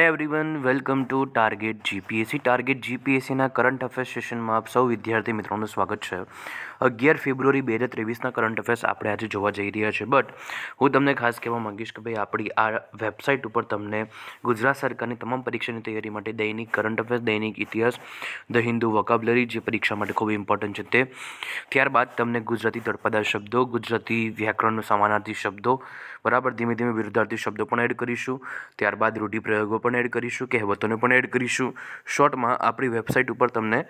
everyone welcome to target GPSC target જીપીએસસીના current affairs સેશનમાં આપ સૌ વિદ્યાર્થી મિત્રોનું સ્વાગત છે અગિયાર ફેબ્રુઆરી બે હજાર ત્રેવીસના કરંટ અફેર્સ આપણે આજે જોવા જઈ રહ્યા છે બટ હું તમને ખાસ કહેવા માગીશ કે ભાઈ આપણી આ વેબસાઇટ ઉપર તમને ગુજરાત સરકારની તમામ પરીક્ષાની તૈયારી માટે દૈનિક કરંટ અફેર્સ દૈનિક ઇતિહાસ ધ હિન્દુ વકાબલરી જે પરીક્ષા માટે ખૂબ ઇમ્પોર્ટન્ટ છે તે ત્યારબાદ તમને ગુજરાતી તળપદા શબ્દો ગુજરાતી વ્યાકરણનું સમાનાર્થી શબ્દો બરાબર ધીમે ધીમે વિરુદ્ધાર્થી શબ્દો પણ એડ કરીશું ત્યારબાદ રૂઢિપ્રયોગો પણ એડ કરીશું કહેવતોને પણ એડ કરીશું શોર્ટમાં આપણી વેબસાઇટ ઉપર તમને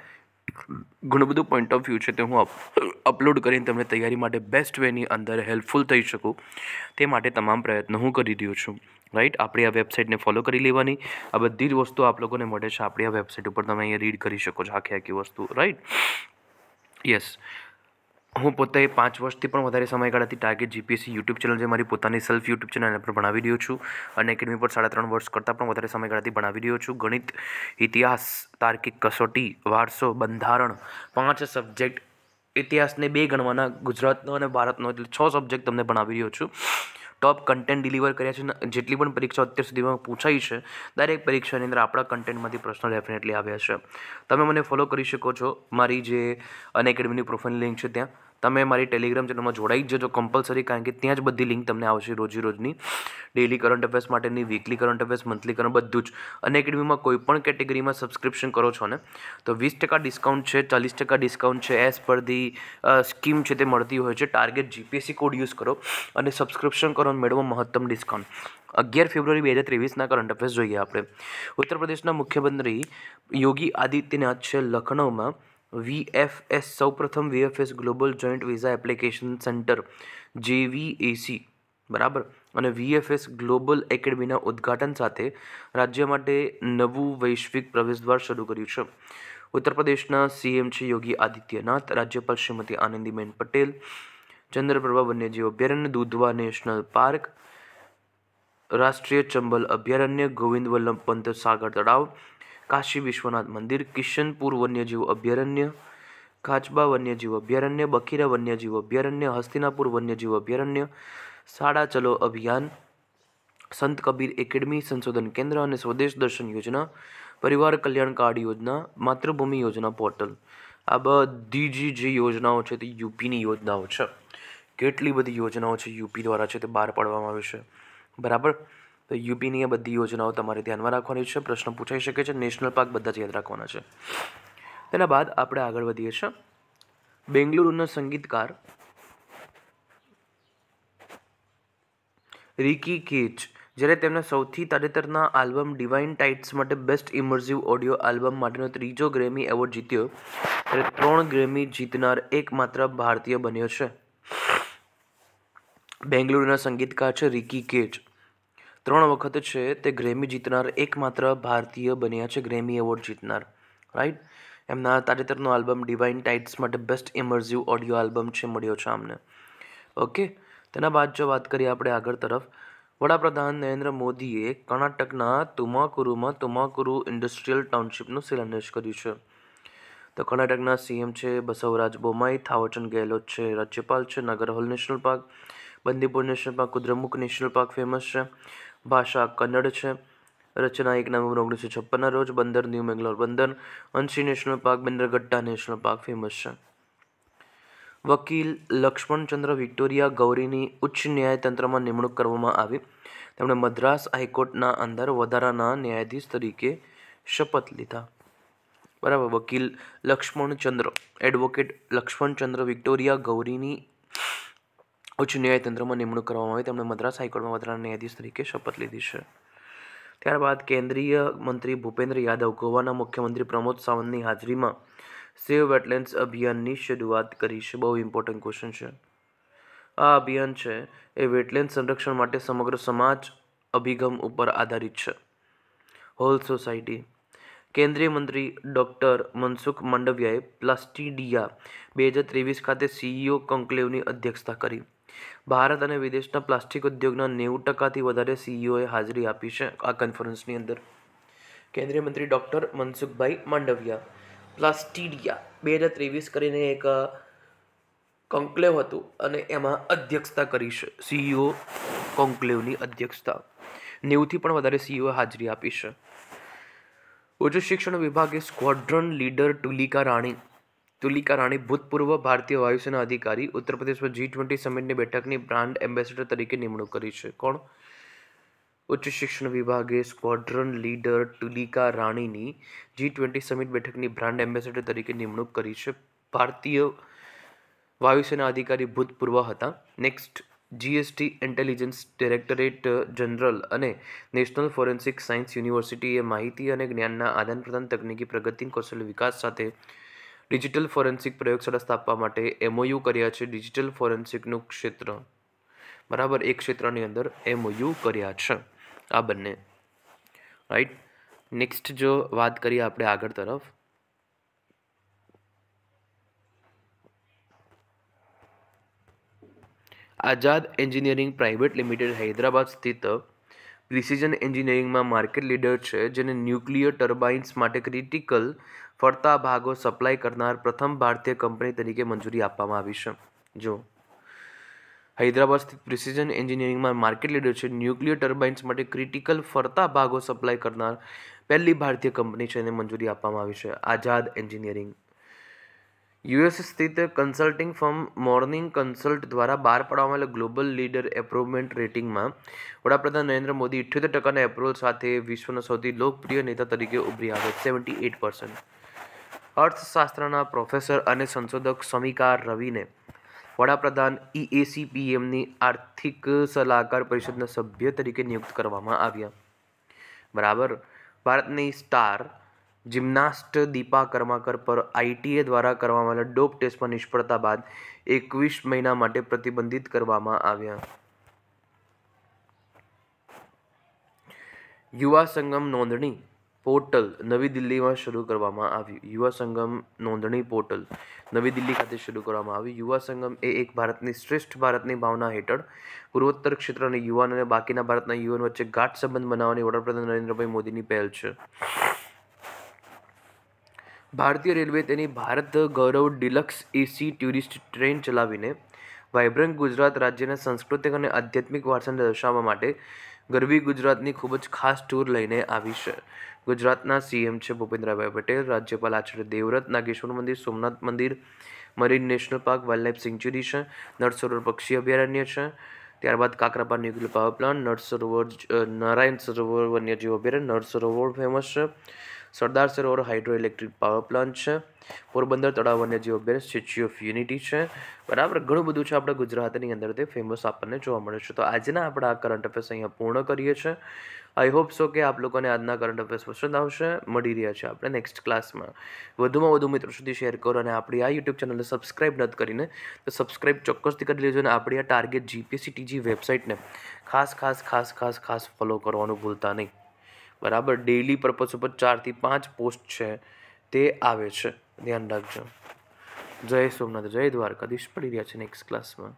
ઘણું બધું પોઈન્ટ ઓફ વ્યૂ છે તે હું અપલોડ કરીને તમને તૈયારી માટે બેસ્ટ વેની અંદર હેલ્પફુલ થઈ શકું તે માટે તમામ પ્રયત્નો હું કરી રહ્યો છું રાઈટ આપણી આ વેબસાઇટને ફોલો કરી લેવાની આ બધી જ વસ્તુ આપ લોકોને મળે છે આપણી આ વેબસાઇટ ઉપર તમે અહીંયા રીડ કરી શકો છો આખી આખી વસ્તુ રાઈટ યસ હું પોતે પાંચ વર્ષથી પણ વધારે સમયગાળાથી ટાર્ગેટ જીપીએસસી યુટ્યુબ ચેનલ જે મારી પોતાની સેલ્ફ યુટ્યુબ ચેનલ પર ભણાવી રહ્યો છું અને એકેડમી પર સાડા ત્રણ વર્ષ કરતાં પણ વધારે સમયગાળાથી ભણાવી રહ્યો છું ગણિત ઇતિહાસ તાર્કિક કસોટી વારસો બંધારણ પાંચ સબ્જેક્ટ ઇતિહાસને બે ગણવાના ગુજરાતનો અને ભારતનો એટલે છ સબ્જેક્ટ તમને ભણાવી રહ્યો છું ટોપ કન્ટેન્ટ ડિલિવર કર્યા છે જેટલી પણ પરીક્ષાઓ અત્યાર સુધીમાં પૂછાઈ છે દરેક પરીક્ષાની અંદર આપણા કન્ટેન્ટમાંથી પ્રશ્નો ડેફિનેટલી આવ્યા છે તમે મને ફોલો કરી શકો છો મારી જે અનએકેડમીની પ્રોફાઇલ લિંક છે ત્યાં તમે મારી ટેલિગ્રામ ચેનલમાં જોડાઈ જજો કમ્પલસરી કારણ કે ત્યાં જ બધી લિંક તમને આવશે રોજી રોજની ડેલી કરંટ અફેર્સ માટેની weekly current affairs monthly current બધું જ અને એકેડમીમાં કોઈ પણ કેટેગરીમાં સબસ્ક્રિપ્શન કરો છો ને તો વીસ ટકા ડિસ્કાઉન્ટ છે ચાલીસ ટકા ડિસ્કાઉન્ટ છે એઝ પર ધી સ્કીમ છે તે મળતી હોય છે ટાર્ગેટ જીપીએસસી કોડ યુઝ કરો અને સબસ્ક્રિપ્શન કરો મેળવો મહત્તમ ડિસ્કાઉન્ટ અગિયાર ફેબ્રુઆરી બે હજાર ત્રેવીસના કરંટ અફેર્સ જોઈએ આપણે ઉત્તર પ્રદેશના મુખ્યમંત્રી યોગી આદિત્યનાથ છે લખનૌમાં વી એફ વીએફએસ સૌપ્રથમ VFS global joint visa application centre એસી બરાબર અને વીએફએસ ગ્લોબલ એકેડમીના ઉદ્ઘાટન સાથે રાજ્ય માટે નવું વૈશ્વિક પ્રવેશદ્વાર શરૂ કર્યું છે ઉત્તર પ્રદેશના સીએમ છે યોગી આદિત્યનાથ રાજ્યપાલ શ્રીમતી આનંદીબેન પટેલ ચંદ્રપ્રભા વન્યજીવ અભયારણ્ય દૂધવા નેશનલ પાર્ક રાષ્ટ્રીય ચંબલ અભયારણ્ય ગોવિંદ વલ્લભ પંત સાગર તળાવ કાશી વિશ્વનાથ મંદિર કિશનપુર વન્યજીવ અભયારણ્ય કાચબા વન્યજીવ અભયારણ્ય બખીરા વન્યજીવ અભયારણ્ય હસ્તિનાપુર વન્યજીવ અભયારણ્ય શાળા ચલો અભિયાન સંત કબીર એકેડમી સંશોધન કેન્દ્ર અને સ્વદેશ દર્શન યોજના પરિવાર કલ્યાણ કાર્ડ યોજના માતૃભૂમિ યોજના પોર્ટલ આ બધી જે જે યોજનાઓ છે તે યુપીની યોજનાઓ છે કેટલી બધી યોજનાઓ છે યુપી દ્વારા છે તે બહાર પાડવામાં આવી છે બરાબર તો યુપીની આ બધી યોજનાઓ તમારે ધ્યાનમાં રાખવાની છે પ્રશ્ન પૂછાઈ શકે છે નેશનલ પાર્ક બધા જ યાદ રાખવાના છે તેના બાદ આપણે આગળ વધીએ છીએ બેંગલુરુના સંગીતકાર રિકી કેચ જ્યારે તેમના સૌથી તાજેતરના આલ્બમ ડિવાઇન ટાઇટ્સ માટે બેસ્ટ ઇમર્સિવ ઓડિયો આલ્બમ માટેનો ત્રીજો ગ્રેમી એવોર્ડ જીત્યો ત્યારે ત્રણ ગ્રેમી જીતનાર એકમાત્ર ભારતીય બન્યો છે બેંગલુરુના સંગીતકાર છે રિકી કેચ ત્રણ વખત છે તે ગ્રેમી જીતનાર એકમાત્ર ભારતીય બન્યા છે ગ્રેમી એવોર્ડ જીતનાર રાઈટ એમના તાજેતરનો આલ્બમ ડિવાઇન ટાઇટ્સ માટે બેસ્ટ ઇમર્ઝિવ ઓડિયો આલ્બમ છે મળ્યો છે આમને ઓકે તેના બાદ જો વાત કરીએ આપણે આગળ તરફ વડાપ્રધાન નરેન્દ્ર મોદીએ કર્ણાટકના તુમાકુરુમાં તુમાકુરુ ઇન્ડસ્ટ્રીયલ ટાઉનશીપનું શિલાન્યાસ કર્યું છે તો કર્ણાટકના સીએમ છે બસવરાજ બોમાઈ થાવરચંદ ગેહલોત છે રાજ્યપાલ છે Nagarhole national park Bandipur national park Kudremukh national park famous છે ભાષા કન્નડ છે રચના એક નવેમ્બર ઓગણીસો છપ્પનના રોજ બંદર ન્યૂ મેંગ્લોર બંદર Anshi national park Bannerghatta national park famous છે વકીલ લક્ષ્મણચંદ્ર વિક્ટોરિયા ગૌરીની ઉચ્ચ ન્યાયતંત્રમાં નિમણૂક કરવામાં આવી તેમણે મદ્રાસ હાઈકોર્ટના અંદર વધારાના ન્યાયાધીશ તરીકે શપથ લીધા બરાબર વકીલ લક્ષ્મણચંદ્ર એડવોકેટ લક્ષ્મણચંદ્ર વિક્ટોરિયા ગૌરીની ઉચ્ચ ન્યાયતંત્રમાં નિમણૂક કરવામાં આવી તેમણે મદ્રાસ હાઈકોર્ટમાં વધારાના ન્યાયાધીશ તરીકે શપથ લીધી છે ત્યારબાદ કેન્દ્રીય મંત્રી ભૂપેન્દ્ર યાદવ ગોવાના મુખ્યમંત્રી પ્રમોદ સાવંતની હાજરીમાં સેવ વેટલેન્ડ્સ અભિયાનની શરૂઆત કરી છે બહુ ઇમ્પોર્ટન્ટ ક્વેશ્ચન છે આ અભિયાન છે એ વેટલેન્ડ સંરક્ષણ માટે સમગ્ર સમાજ અભિગમ ઉપર આધારિત છે હોલ સોસાયટી કેન્દ્રીય મંત્રી ડૉક્ટર મનસુખ માંડવિયાએ પ્લાસ્ટિડિયા બે હજાર ત્રેવીસ ખાતે સીઈઓ e કોન્ક્લેવની અધ્યક્ષતા કરી ભારત અને વિદેશના પ્લાસ્ટિક ઉદ્યોગના નેવું ટકાથી વધારે સીઈઓએ e હાજરી આપી છે આ કોન્ફરન્સની અંદર કેન્દ્રીય મંત્રી ડૉક્ટર મનસુખભાઈ માંડવિયા પ્લાસ્ટિડિયા બે હજાર ત્રેવીસ કરીને એક કોન્કલેવ હતું અને એમાં અધ્યક્ષતા કરી છે સીઈઓ e કોન્ક્લેવની અધ્યક્ષતા નેવુંથી પણ વધારે સીઈઓએ e હાજરી આપી છે ઉચ્ચ શિક્ષણ વિભાગે સ્ક્વોડ્રન લીડર ટુલિકા રાણી તુલિકા રાણી ભૂતપૂર્વ ભારતીય વાયુસેના અધિકારી ઉત્તર પ્રદેશમાં જી ટ્વેન્ટી સમિટની બેઠકની બ્રાન્ડ એમ્બેસેડર તરીકે નિમણૂક કરી છે કોણ ઉચ્ચ શિક્ષણ વિભાગે સ્ક્વોડ્રન લીડર તુલિકા રાણીની જી ટ્વેન્ટી સમિટ બેઠકની બ્રાન્ડ એમ્બેસેડર તરીકે નિમણૂક કરી છે ભારતીય વાયુસેના અધિકારી ભૂતપૂર્વ હતા next GST intelligence directorate general અને નેશનલ ફોરેન્સિક સાયન્સ યુનિવર્સિટીએ માહિતી અને જ્ઞાનના આદાન પ્રદાન તકનીકી પ્રગતિ કૌશલ્ય વિકાસ સાથે ડિજિટલ ફોરેન્સિક પ્રયોગશાળા સ્થાપવા માટે એમઓયુ કર્યા છે ડિજિટલ ફોરેન્સિકનું ક્ષેત્ર બરાબર એક ક્ષેત્રની અંદર એમઓયુ કર્યા છે આ બંને રાઈટ નેક્સ્ટ જો વાત કરીએ આપણે આગળ તરફ Azad engineering private limited Hyderabad સ્થિત પ્રિસિઝન એન્જિનિયરિંગમાં માર્કેટ લીડર છે જેને ન્યુક્લિયર ટર્બાઇન્સ માટે ક્રિટિકલ ફરતા ભાગો સપ્લાય કરનાર પ્રથમ ભારતીય કંપની તરીકે મંજૂરી આપવામાં આવી છે જો હૈદરાબાદ સ્થિત પ્રિસિઝન એન્જિનિયરિંગમાં માર્કેટ લીડર છે ન્યુક્લિયર ટર્બાઇન્સ માટે ક્રિટિકલ ફરતા ભાગો સપ્લાય કરનાર પહેલી ભારતીય કંપની છે એને મંજૂરી આપવામાં આવી છે આઝાદ એન્જિનિયરિંગ યુએસ સ્થિત કન્સલ્ટિંગ ફર્મ મોર્નિંગ કન્સલ્ટ દ્વારા બહાર પાડવામાં આવેલા ગ્લોબલ લીડર એપ્રુવમેન્ટ રેટિંગમાં વડાપ્રધાન નરેન્દ્ર મોદી ઇઠ્યોતેર ટકાના એપ્રુવલ સાથે વિશ્વના સૌથી લોકપ્રિય નેતા તરીકે ઉભરી આવે સેવન્ટી એટ પર્સન્ટ અર્થશાસ્ત્રના પ્રોફેસર અને સંશોધક સમીકા રવિને વડાપ્રધાન ઈએસીપીએમની આર્થિક સલાહકાર પરિષદના સભ્ય તરીકે નિયુક્ત કરવામાં આવ્યા બરાબર ભારતની સ્ટાર જિમ્નાસ્ટ દીપા કર્માકર પર આઈટીએ દ્વારા કરવામાં આવેલા ડોપ ટેસ્ટમાં નિષ્ફળતા બાદ એકવીસ મહિના માટે પ્રતિબંધિત કરવામાં આવ્યા યુવા સંગમ નોંધણી પોર્ટલ નવી દિલ્હીમાં શરૂ કરવામાં આવ્યું યુવા સંગમ નોંધણી પોર્ટલ નવી દિલ્હી ખાતે શરૂ કરવામાં આવ્યું યુવા સંગમ એ એક ભારતની શ્રેષ્ઠ ભારતની ભાવના હેઠળ પૂર્વોત્તર ક્ષેત્રના યુવાન અને બાકીના ભારતના યુવાન વચ્ચે ગાઢ સંબંધ બનાવવાની વડાપ્રધાન નરેન્દ્રભાઈ મોદીની પહેલ છે ભારતીય રેલવે તેની Bharat Gaurav deluxe AC tourist train ચલાવીને વાઇબ્રન્ટ ગુજરાત રાજ્યના સાંસ્કૃતિક અને આધ્યાત્મિક વારસાને દર્શાવવા માટે ગરવી ગુજરાતની ખૂબ જ ખાસ ટૂર લઈને આવી છે ગુજરાતના સીએમ છે ભૂપેન્દ્રભાઈ પટેલ રાજ્યપાલ આચાર્ય દેવવ્રત નાગેશ્વર મંદિર સોમનાથ મંદિર marine national park wildlife sanctuary છે નરસરોવર પક્ષી અભયારણ્ય છે ત્યારબાદ Kakrapar nuclear power plant Narsarovar Narayan Sarovar વન્યજીવ અભયારણ્ય નરસરોવર ફેમસ છે Sardar Sarovar hydro electric power plant છે પોરબંદર તળાવ વન્યજીવ અભ્યાસ સ્ટેચ્યુ ઓફ યુનિટી છે બરાબર ઘણું બધું છે આપણે ગુજરાતની અંદર તે ફેમસ આપણને જોવા મળે છે તો આજના આપણે આ કરંટ અફેર્સ અહીંયા પૂર્ણ કરીએ છીએ આઈ હોપ સો કે આપ લોકોને આજના કરંટ અફેર્સ પસંદ આવશે મળી રહ્યા છે આપણે નેક્સ્ટ ક્લાસમાં વધુમાં વધુ મિત્રો સુધી શેર કરો અને આપણી આ યુટ્યુબ ચેનલને સબસ્ક્રાઈબ નથી કરીને તો સબસ્ક્રાઈબ ચોક્કસથી કરી લેજો અને આપણી આ ટાર્ગેટ જીપીએસસી ટીજી વેબસાઇટને ખાસ ખાસ ખાસ ખાસ ખાસ ફોલો કરવાનું ભૂલતા નહીં બરાબર ડેઈલી પર્પઝ ઉપર ચારથી પાંચ પોસ્ટ છે તે આવે છે ધ્યાન રાખજો જય સોમનાથ જય દ્વારકાધીશ પડી રહ્યા છે નેક્સ્ટ ક્લાસમાં